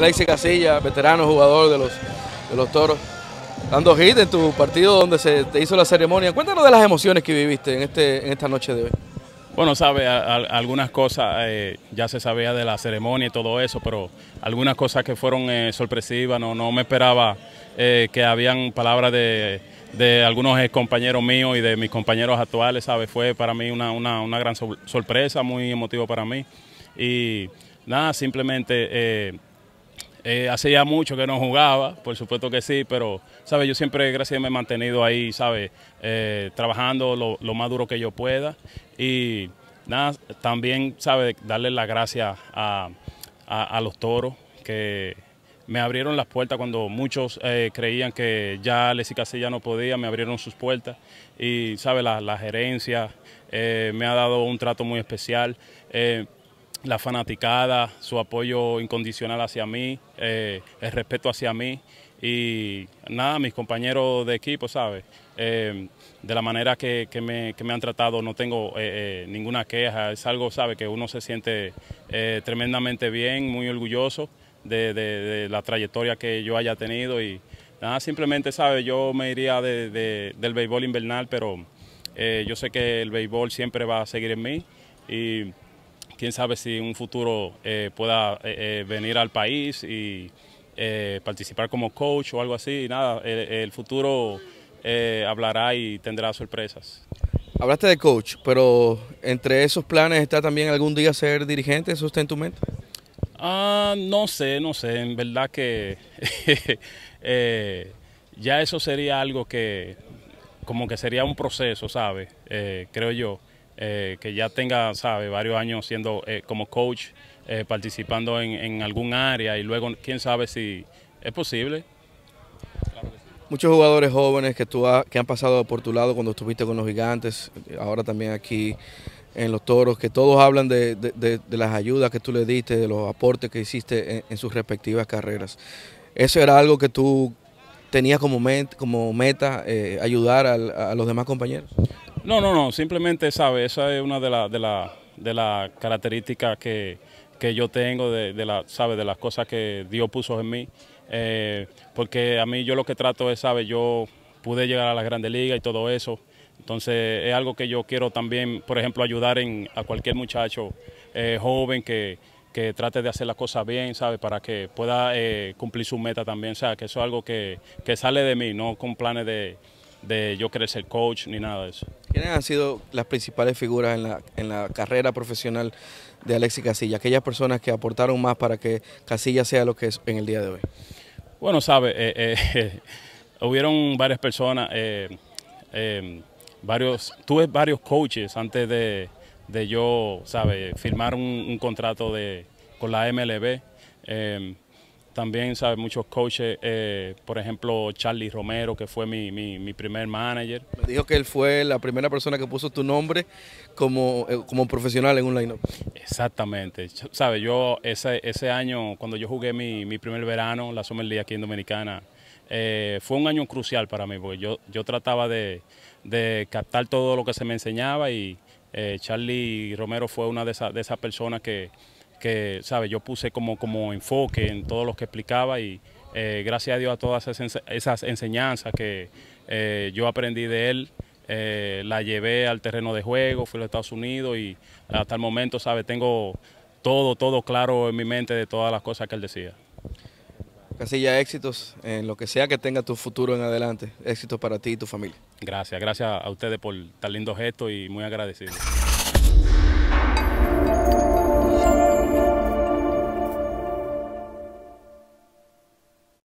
Alexis Casilla, veterano jugador de los, los toros, dando hit en tu partido donde se te hizo la ceremonia. Cuéntanos de las emociones que viviste en, este, en esta noche de hoy. Bueno, sabe, algunas cosas eh, ya se sabía de la ceremonia y todo eso, pero algunas cosas que fueron eh, sorpresivas, no, no me esperaba eh, que habían palabras de, algunos compañeros míos y de mis compañeros actuales, sabe, fue para mí una, una gran sorpresa, muy emotivo para mí. Y nada, simplemente eh, hace ya mucho que no jugaba, por supuesto que sí, pero, Yo siempre, gracias me he mantenido ahí, ¿sabes? Eh, trabajando lo, lo, más duro que yo pueda. Y nada, también, sabe Darle las gracias a, los toros que me abrieron las puertas cuando muchos eh, creían que ya Alexis ya no podía, me abrieron sus puertas. Y, sabe La, la gerencia me ha dado un trato muy especial la fanaticada, su apoyo incondicional hacia mí, eh, el respeto hacia mí y nada, mis compañeros de equipo, ¿sabes? Eh, de la manera que, me, han tratado no tengo eh, ninguna queja, es algo, ¿sabes? Que uno se siente tremendamente bien, muy orgulloso de, la trayectoria que yo haya tenido y nada, simplemente, ¿sabes? Yo me iría del béisbol invernal, pero yo sé que el béisbol siempre va a seguir en mí y quién sabe si un futuro eh, pueda eh, eh, venir al país y participar como coach o algo así. Nada, el, futuro hablará y tendrá sorpresas. Hablaste de coach, pero entre esos planes está también algún día ser dirigente, ¿eso está en tu mente? Ah, no sé, no sé, en verdad que ya eso sería algo que como que sería un proceso, ¿sabes? creo yo. Eh, que ya tenga, sabe, varios años siendo eh, como coach, eh, participando en, algún área y luego quién sabe si es posible. Muchos jugadores jóvenes que, tú que han pasado por tu lado cuando estuviste con los gigantes, ahora también aquí en los toros, que todos hablan de, las ayudas que tú le diste, de los aportes que hiciste en, sus respectivas carreras. ¿Eso era algo que tú tenías como, met, como meta ayudar a los demás compañeros? No, no, no, simplemente, sabe, esa es una de las de la, características que, yo tengo, de, de la, sabe, de las cosas que Dios puso en mí, eh, porque a mí yo lo que trato es, sabe, yo pude llegar a las grandes ligas y todo eso, entonces es algo que yo quiero también, por ejemplo, ayudar en, a cualquier muchacho eh, joven que, que trate de hacer las cosas bien, ¿sabe? Para que pueda eh, cumplir su meta también, o sea, que eso es algo que, que sale de mí, no con planes de de yo querer ser coach ni nada de eso. ¿Quiénes han sido las principales figuras en la, en la carrera profesional de Alexis Casilla? Aquellas personas que aportaron más para que Casilla sea lo que es en el día de hoy. Bueno, sabe, eh, eh, hubieron varias personas, eh, varios, tuve varios coaches antes de, yo, sabe, firmar un, contrato de, con la MLB también, ¿sabes? Muchos coaches, eh, por ejemplo, Charlie Romero, que fue mi, primer manager. Me dijo que él fue la primera persona que puso tu nombre como, eh, como profesional en un line-up. Exactamente. ¿Sabes? Yo ese, ese año, cuando yo jugué mi, primer verano, la Summer League aquí en Dominicana, eh, fue un año crucial para mí, porque yo, yo trataba de, captar todo lo que se me enseñaba y Charlie Romero fue una de esas personas que que, ¿sabe? Yo puse como, como enfoque en todo lo que explicaba y eh, gracias a Dios a todas esas, enseñanzas que eh, yo aprendí de él, eh, la llevé al terreno de juego, fui a los Estados Unidos y hasta el momento, ¿sabe? Tengo todo, todo claro en mi mente de todas las cosas que él decía. Casilla, éxitos en lo que sea que tenga tu futuro en adelante. Éxitos para ti y tu familia. Gracias, gracias a ustedes por tan lindo gesto y muy agradecido.